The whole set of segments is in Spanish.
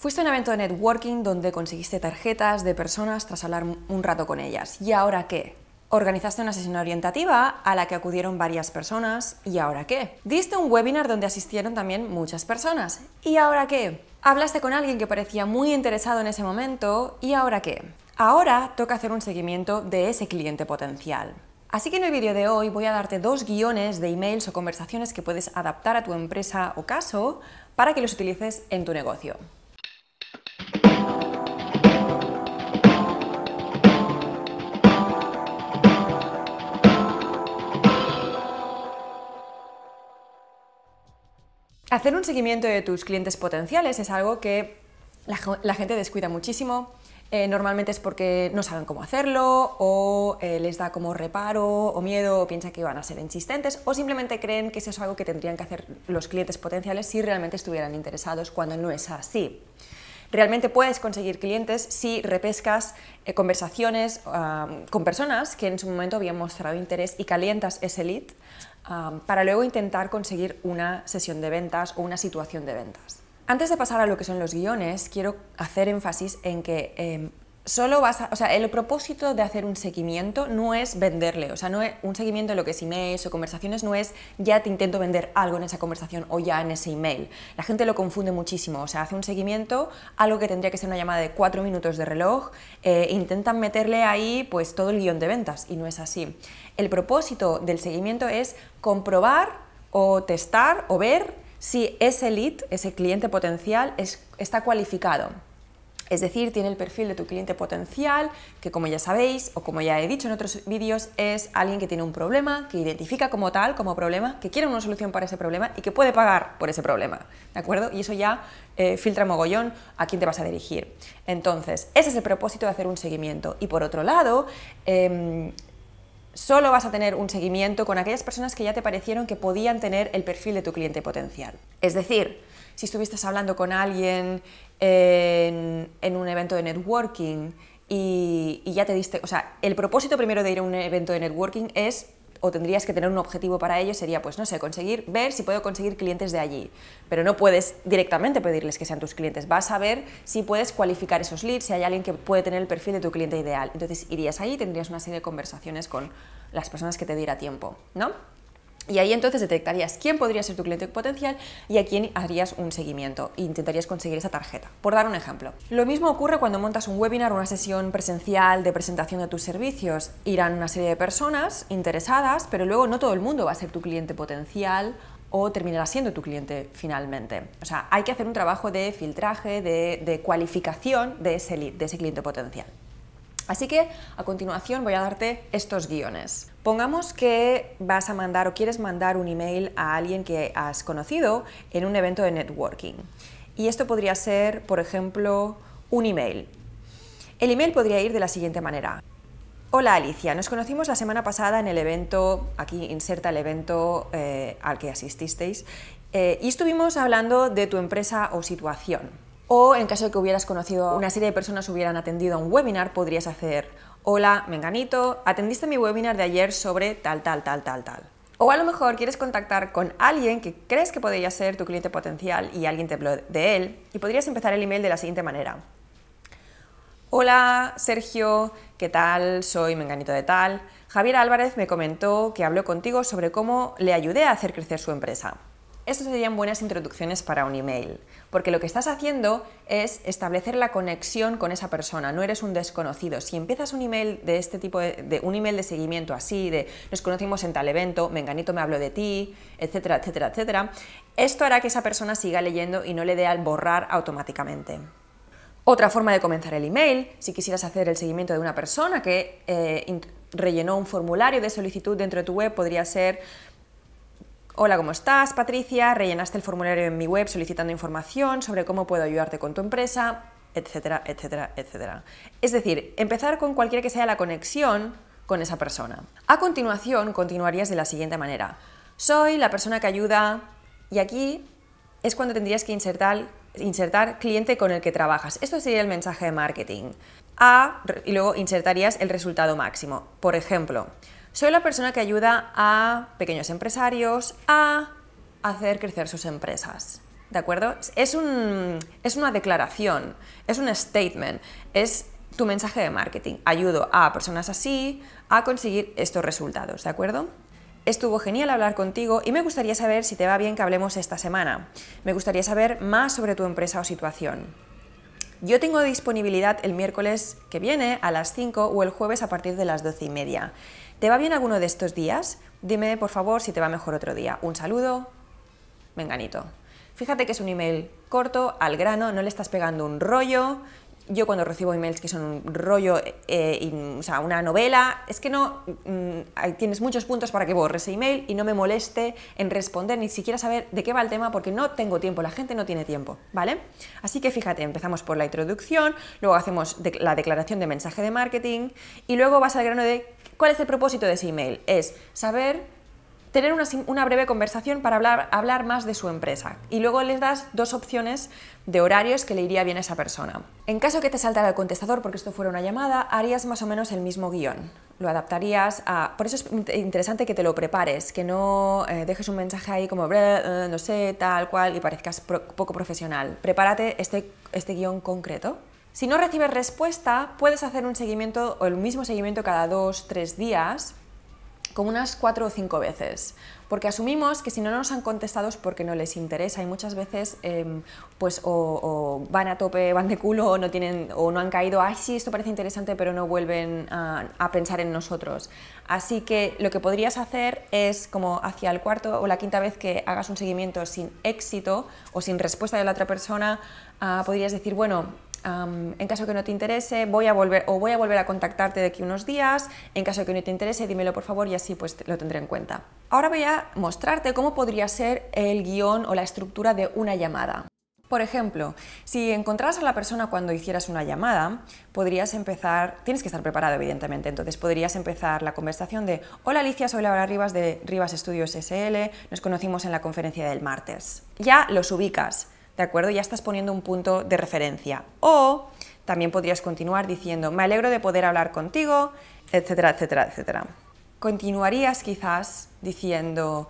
Fuiste a un evento de networking donde conseguiste tarjetas de personas tras hablar un rato con ellas. ¿Y ahora qué? Organizaste una sesión orientativa a la que acudieron varias personas. ¿Y ahora qué? Diste un webinar donde asistieron también muchas personas. ¿Y ahora qué? Hablaste con alguien que parecía muy interesado en ese momento. ¿Y ahora qué? Ahora toca hacer un seguimiento de ese cliente potencial. Así que en el vídeo de hoy voy a darte dos guiones de emails o conversaciones que puedes adaptar a tu empresa o caso para que los utilices en tu negocio. Hacer un seguimiento de tus clientes potenciales es algo que la, gente descuida muchísimo. Eh, normalmente es porque no saben cómo hacerlo o eh, les da como reparo o miedo o piensa que van a ser insistentes o simplemente creen que eso es algo que tendrían que hacer los clientes potenciales si realmente estuvieran interesados cuando no es así realmente puedes conseguir clientes si repescas eh, conversaciones con personas que en su momento habían mostrado interés y calientas ese lead para luego intentar conseguir una sesión de ventas o una situación de ventas. Antes de pasar a lo que son los guiones, quiero hacer énfasis en que em, solo vas o sea, el propósito de hacer un seguimiento no es venderle, o sea, no es un seguimiento de lo que es emails o conversaciones no es ya te intento vender algo en esa conversación o ya en ese email. La gente lo confunde muchísimo, o sea, hace un seguimiento, algo que tendría que ser una llamada de cuatro minutos de reloj, e intentan meterle ahí pues todo el guión de ventas y no es así. El propósito del seguimiento es comprobar o testar o ver si ese lead, ese cliente potencial, está cualificado. Es decir, tiene el perfil de tu cliente potencial, que como ya sabéis o como ya he dicho en otros vídeos, es alguien que tiene un problema, que identifica como tal, como problema, que quiere una solución para ese problema y que puede pagar por ese problema. ¿De acuerdo? Y eso ya eh, filtra mogollón a quién te vas a dirigir. Entonces, ese es el propósito de hacer un seguimiento. Y por otro lado, em, solo vas a tener un seguimiento con aquellas personas que ya te parecieron que podían tener el perfil de tu cliente potencial. Es decir, si estuviste hablando con alguien en, un evento de networking y, ya te diste, o sea, el propósito primero de ir a un evento de networking es o tendrías que tener un objetivo para ello, sería, pues no sé, conseguir, ver si puedo conseguir clientes de allí. Pero no puedes directamente pedirles que sean tus clientes, vas a ver si puedes cualificar esos leads, si hay alguien que puede tener el perfil de tu cliente ideal. Entonces irías allí y tendrías una serie de conversaciones con las personas que te diera tiempo, ¿no? Y ahí entonces detectarías quién podría ser tu cliente potencial y a quién harías un seguimiento e intentarías conseguir esa tarjeta, por dar un ejemplo. Lo mismo ocurre cuando montas un webinar una sesión presencial de presentación de tus servicios. Irán una serie de personas interesadas, pero luego no todo el mundo va a ser tu cliente potencial o terminará siendo tu cliente finalmente. O sea, hay que hacer un trabajo de filtraje, de, cualificación de ese cliente potencial. Así que a continuación voy a darte estos guiones. Pongamos que vas a mandar o quieres mandar un email a alguien que has conocido en un evento de networking. Y esto podría ser, por ejemplo, un email. El email podría ir de la siguiente manera. Hola Alicia, nos conocimos la semana pasada en el evento, aquí inserta el evento eh, al que asististeis, eh, y estuvimos hablando de tu empresa o situación. O en caso de que hubieras conocido una serie de personas hubieran atendido a un webinar, podrías hacer, hola, menganito, atendiste mi webinar de ayer sobre tal, tal, tal, tal, tal. O a lo mejor quieres contactar con alguien que crees que podría ser tu cliente potencial y alguien te habló de él, y podrías empezar el email de la siguiente manera. Hola, Sergio, ¿qué tal? Soy Menganito de tal. Javier Álvarez me comentó que habló contigo sobre cómo le ayudé a hacer crecer su empresa. Estas serían buenas introducciones para un email, porque lo que estás haciendo es establecer la conexión con esa persona, no eres un desconocido. Si empiezas un email de este tipo de, un email de seguimiento así, de nos conocimos en tal evento, menganito me habló de ti, etcétera, etcétera, etcétera, esto hará que esa persona siga leyendo y no le dé al borrar automáticamente. Otra forma de comenzar el email, si quisieras hacer el seguimiento de una persona que eh, rellenó un formulario de solicitud dentro de tu web podría ser Hola, ¿cómo estás? Patricia, rellenaste el formulario en mi web solicitando información sobre cómo puedo ayudarte con tu empresa, etcétera, etcétera, etcétera. Es decir, empezar con cualquiera que sea la conexión con esa persona. A continuación, continuarías de la siguiente manera. Soy la persona que ayuda y aquí es cuando tendrías que insertar, insertar cliente con el que trabajas. Esto sería el mensaje de marketing. A, y luego insertarías el resultado máximo. Por ejemplo, soy la persona que ayuda a pequeños empresarios a hacer crecer sus empresas. ¿De acuerdo? Es, una declaración, es un statement, es tu mensaje de marketing. Ayudo a personas así a conseguir estos resultados, ¿de acuerdo? Estuvo genial hablar contigo y me gustaría saber si te va bien que hablemos esta semana. Me gustaría saber más sobre tu empresa o situación. Yo tengo disponibilidad el miércoles que viene a las 5 o el jueves a partir de las 12 y media. ¿Te va bien alguno de estos días? Dime por favor si te va mejor otro día. Un saludo, venganito. Fíjate que es un email corto, al grano, no le estás pegando un rollo, yo cuando recibo emails que son un rollo, eh, o sea, una novela, es que no, mm, tienes muchos puntos para que borres ese email y no me moleste en responder, ni siquiera saber de qué va el tema, porque no tengo tiempo, la gente no tiene tiempo, ¿vale? Así que fíjate, empezamos por la introducción, luego hacemos la declaración de mensaje de marketing y luego vas al grano de cuál es el propósito de ese email. Es saber tener una, breve conversación para hablar, más de su empresa y luego les das dos opciones de horarios que le iría bien a esa persona. En caso que te saltara el contestador porque esto fuera una llamada, harías más o menos el mismo guión. Lo adaptarías a... Por eso es interesante que te lo prepares, que no eh, dejes un mensaje ahí como, eh, no sé, tal cual, y parezcas poco profesional. Prepárate este, este guión concreto. Si no recibes respuesta, puedes hacer un seguimiento o el mismo seguimiento cada dos, tres días como unas cuatro o cinco veces, porque asumimos que si no nos han contestado es porque no les interesa y muchas veces em, pues o, van a tope, van de culo o no, tienen, o no han caído, ay sí, esto parece interesante, pero no vuelven a, pensar en nosotros. Así que lo que podrías hacer es como hacia el cuarto o la quinta vez que hagas un seguimiento sin éxito o sin respuesta de la otra persona, ah, podrías decir, bueno, en caso que no te interese, voy a volver o voy a volver a contactarte de aquí unos días. En caso que no te interese, dímelo por favor y así pues lo tendré en cuenta. Ahora voy a mostrarte cómo podría ser el guión o la estructura de una llamada. Por ejemplo, si encontraras a la persona cuando hicieras una llamada, podrías empezar, tienes que estar preparado evidentemente, entonces podrías empezar la conversación de Hola Alicia, soy Laura Rivas de Rivas Estudios SL, nos conocimos en la conferencia del martes. Ya los ubicas, ¿de acuerdo? Ya estás poniendo un punto de referencia. O también podrías continuar diciendo, me alegro de poder hablar contigo, etcétera, etcétera, etcétera. Continuarías quizás diciendo,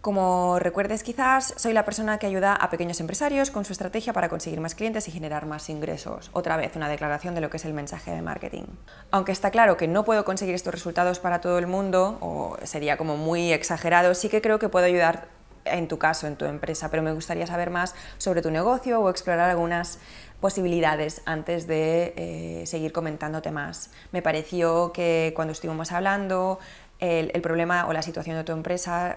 como recuerdes quizás, soy la persona que ayuda a pequeños empresarios con su estrategia para conseguir más clientes y generar más ingresos. Otra vez, una declaración de lo que es el mensaje de marketing. Aunque está claro que no puedo conseguir estos resultados para todo el mundo, o sería como muy exagerado, sí que creo que puedo ayudar en tu caso, en tu empresa, pero me gustaría saber más sobre tu negocio o explorar algunas posibilidades antes de eh, seguir comentándote más. Me pareció que cuando estuvimos hablando, el, problema o la situación de tu empresa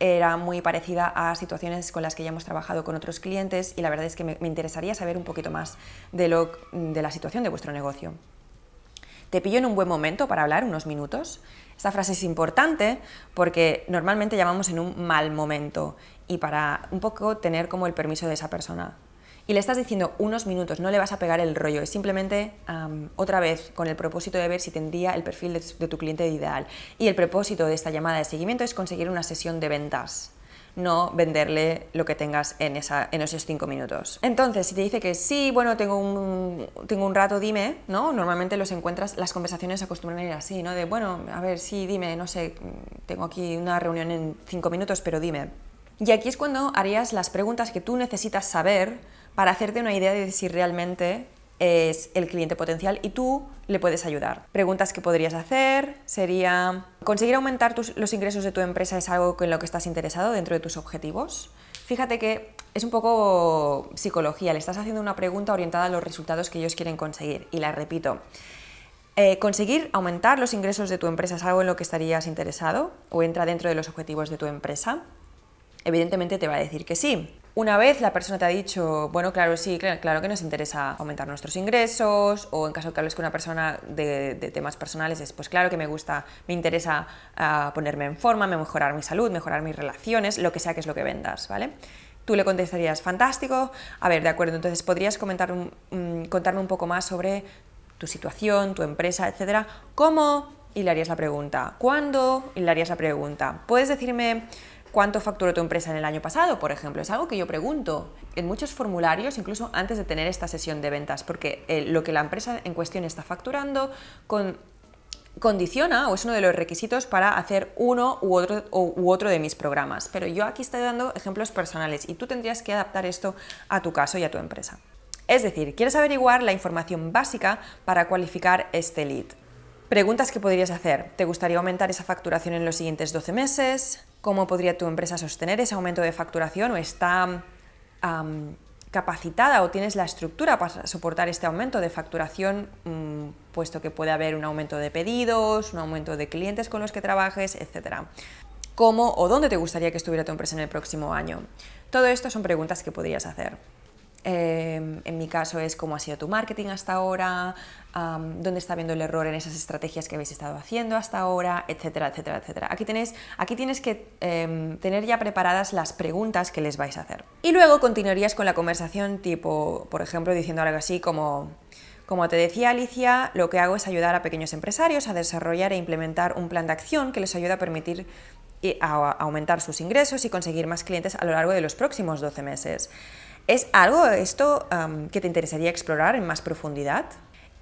era muy parecida a situaciones con las que ya hemos trabajado con otros clientes y la verdad es que me, interesaría saber un poquito más de, lo, de la situación de vuestro negocio. Te pillo en un buen momento para hablar, unos minutos. Esta frase es importante porque normalmente llamamos en un mal momento y para un poco tener como el permiso de esa persona. Y le estás diciendo unos minutos, no le vas a pegar el rollo, es simplemente otra vez con el propósito de ver si tendría el perfil de tu cliente ideal. Y el propósito de esta llamada de seguimiento es conseguir una sesión de ventas no venderle lo que tengas en, esos cinco minutos. Entonces, si te dice que sí, bueno, tengo un, tengo un rato, dime, ¿no? Normalmente los encuentras, las conversaciones acostumbran a ir así, ¿no? De, bueno, a ver, sí, dime, no sé, tengo aquí una reunión en cinco minutos, pero dime. Y aquí es cuando harías las preguntas que tú necesitas saber para hacerte una idea de si realmente es el cliente potencial y tú le puedes ayudar. Preguntas que podrías hacer sería, ¿conseguir aumentar los ingresos de tu empresa es algo en lo que estás interesado dentro de tus objetivos? Fíjate que es un poco psicología, le estás haciendo una pregunta orientada a los resultados que ellos quieren conseguir. Y la repito, eh, ¿conseguir aumentar los ingresos de tu empresa es algo en lo que estarías interesado o entra dentro de los objetivos de tu empresa? Evidentemente te va a decir que sí. Una vez la persona te ha dicho, bueno, claro, sí, claro, que nos interesa aumentar nuestros ingresos, o en caso que hables con una persona de, temas personales, pues claro que me gusta, me interesa ah, ponerme en forma, mejorar mi salud, mejorar mis relaciones, lo que sea que es lo que vendas, ¿vale? Tú le contestarías, fantástico, a ver, de acuerdo, entonces podrías comentar mm, contarme un poco más sobre tu situación, tu empresa, etcétera. ¿Cómo? Y le harías la pregunta. ¿Cuándo? Y le harías la pregunta. ¿Puedes decirme cuánto facturó tu empresa en el año pasado, por ejemplo. Es algo que yo pregunto en muchos formularios, incluso antes de tener esta sesión de ventas, porque eh, lo que la empresa en cuestión está facturando condiciona o es uno de los requisitos para hacer uno u otro, u otro de mis programas. Pero yo aquí estoy dando ejemplos personales y tú tendrías que adaptar esto a tu caso y a tu empresa. Es decir, quieres averiguar la información básica para cualificar este lead. Preguntas que podrías hacer. ¿Te gustaría aumentar esa facturación en los siguientes 12 meses? ¿Cómo podría tu empresa sostener ese aumento de facturación o está capacitada o tienes la estructura para soportar este aumento de facturación, mm, puesto que puede haber un aumento de pedidos, un aumento de clientes con los que trabajes, etcétera? ¿Cómo o dónde te gustaría que estuviera tu empresa en el próximo año? Todo esto son preguntas que podrías hacer. Em, en mi caso es cómo ha sido tu marketing hasta ahora, dónde está viendo el error en esas estrategias que habéis estado haciendo hasta ahora, etcétera, etcétera, etcétera. Aquí, aquí tienes que em, tener ya preparadas las preguntas que les vais a hacer. Y luego continuarías con la conversación tipo, por ejemplo, diciendo algo así como... Como te decía Alicia, lo que hago es ayudar a pequeños empresarios a desarrollar e implementar un plan de acción que les ayuda a permitir eh, aumentar sus ingresos y conseguir más clientes a lo largo de los próximos 12 meses. ¿Es algo esto que te interesaría explorar en más profundidad?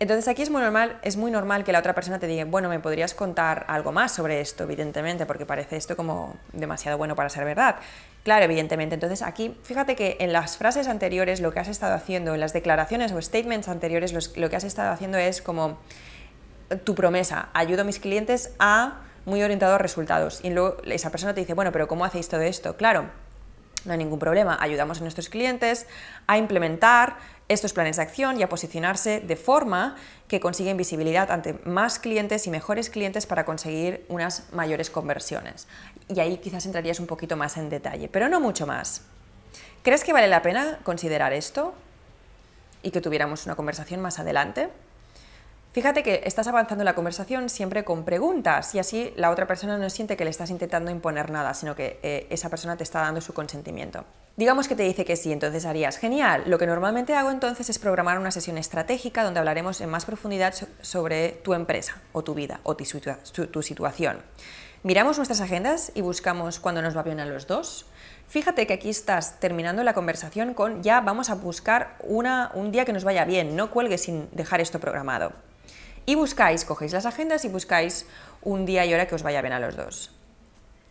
Entonces aquí es muy, normal, es muy normal que la otra persona te diga, bueno, me podrías contar algo más sobre esto, evidentemente, porque parece esto como demasiado bueno para ser verdad. Claro, evidentemente. Entonces aquí, fíjate que en las frases anteriores lo que has estado haciendo, en las declaraciones o statements anteriores, lo que has estado haciendo es como eh, tu promesa, ayudo a mis clientes a muy orientado a resultados. Y luego esa persona te dice, bueno, pero ¿cómo hacéis todo esto? Claro, no hay ningún problema. Ayudamos a nuestros clientes a implementar estos planes de acción y a posicionarse de forma que consiguen visibilidad ante más clientes y mejores clientes para conseguir unas mayores conversiones. Y ahí quizás entrarías un poquito más en detalle, pero no mucho más. ¿Crees que vale la pena considerar esto y que tuviéramos una conversación más adelante? Fíjate que estás avanzando la conversación siempre con preguntas y así la otra persona no siente que le estás intentando imponer nada, sino que eh, esa persona te está dando su consentimiento. Digamos que te dice que sí, entonces harías, genial, lo que normalmente hago entonces es programar una sesión estratégica donde hablaremos en más profundidad sobre tu empresa o tu vida o tu, situación. Miramos nuestras agendas y buscamos cuándo nos va bien a los dos. Fíjate que aquí estás terminando la conversación con ya vamos a buscar un día que nos vaya bien, no cuelgues sin dejar esto programado y buscáis, cogéis las agendas y buscáis un día y hora que os vaya bien a los dos.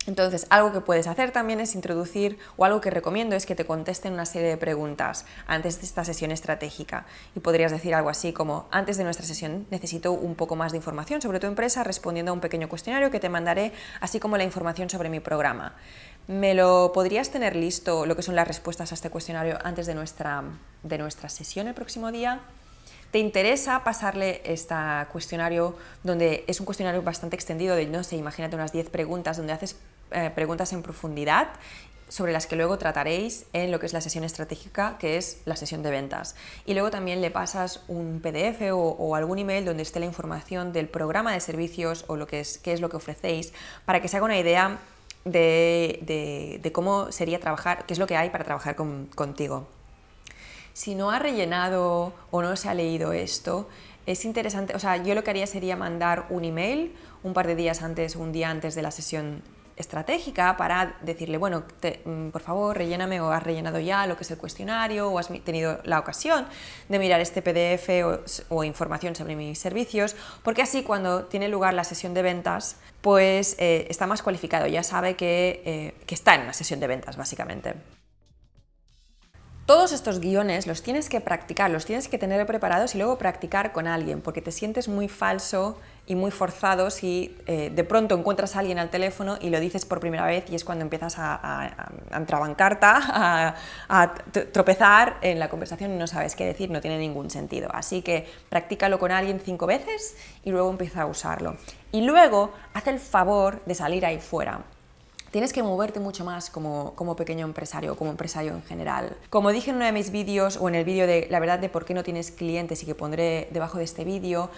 Entonces, algo que puedes hacer también es introducir, o algo que recomiendo es que te contesten una serie de preguntas antes de esta sesión estratégica. Y podrías decir algo así como, antes de nuestra sesión necesito un poco más de información sobre tu empresa respondiendo a un pequeño cuestionario que te mandaré, así como la información sobre mi programa. ¿Me lo podrías tener listo lo que son las respuestas a este cuestionario antes de nuestra, de nuestra sesión el próximo día? te interesa pasarle este cuestionario, donde es un cuestionario bastante extendido, de no sé, imagínate unas 10 preguntas, donde haces eh, preguntas en profundidad sobre las que luego trataréis en lo que es la sesión estratégica, que es la sesión de ventas. Y luego también le pasas un PDF o, algún email donde esté la información del programa de servicios o lo qué es lo que ofrecéis, para que se haga una idea de, cómo sería trabajar, qué es lo que hay para trabajar contigo si no ha rellenado o no se ha leído esto, es interesante, o sea, yo lo que haría sería mandar un email un par de días antes o un día antes de la sesión estratégica para decirle, bueno, mm, por favor, relléname o has rellenado ya lo que es el cuestionario o has tenido la ocasión de mirar este PDF o, información sobre mis servicios, porque así cuando tiene lugar la sesión de ventas, pues eh, está más cualificado, ya sabe que, eh, que está en una sesión de ventas, básicamente. Todos estos guiones los tienes que practicar, los tienes que tener preparados y luego practicar con alguien, porque te sientes muy falso y muy forzado si eh, de pronto encuentras a alguien al teléfono y lo dices por primera vez y es cuando empiezas a, a, a a, a, tropezar en la conversación y no sabes qué decir, no tiene ningún sentido. Así que practícalo con alguien cinco veces y luego empieza a usarlo. Y luego haz el favor de salir ahí fuera tienes que moverte mucho más como, pequeño empresario o como empresario en general. Como dije en uno de mis vídeos o en el vídeo de la verdad de por qué no tienes clientes y que pondré debajo de este vídeo,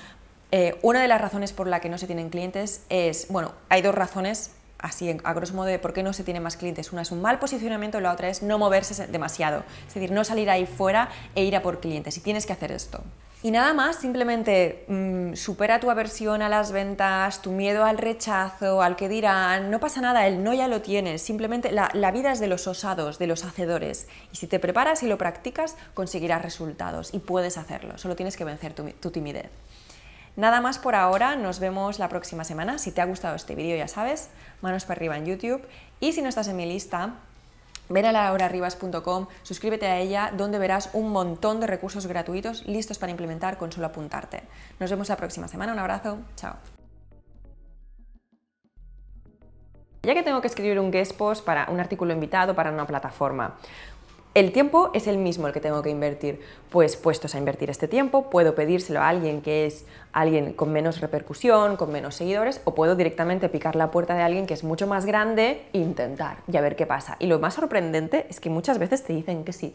eh, una de las razones por la que no se tienen clientes es, bueno, hay dos razones así a grosso modo de por qué no se tiene más clientes. Una es un mal posicionamiento y la otra es no moverse demasiado, es decir, no salir ahí fuera e ir a por clientes. Y tienes que hacer esto. Y nada más, simplemente mm, supera tu aversión a las ventas, tu miedo al rechazo, al que dirán, no pasa nada, el no ya lo tienes, simplemente la, vida es de los osados, de los hacedores. Y si te preparas y lo practicas, conseguirás resultados y puedes hacerlo, solo tienes que vencer tu timidez. Nada más por ahora, nos vemos la próxima semana. Si te ha gustado este vídeo, ya sabes, manos para arriba en YouTube. Y si no estás en mi lista, Ven a laurarribas.com, suscríbete a ella, donde verás un montón de recursos gratuitos listos para implementar con solo apuntarte. Nos vemos la próxima semana, un abrazo, chao. Ya que tengo que escribir un guest post para un artículo invitado para una plataforma, el tiempo es el mismo el que tengo que invertir. Pues puestos a invertir este tiempo, puedo pedírselo a alguien que es alguien con menos repercusión, con menos seguidores, o puedo directamente picar la puerta de alguien que es mucho más grande e intentar y a ver qué pasa. Y lo más sorprendente es que muchas veces te dicen que sí.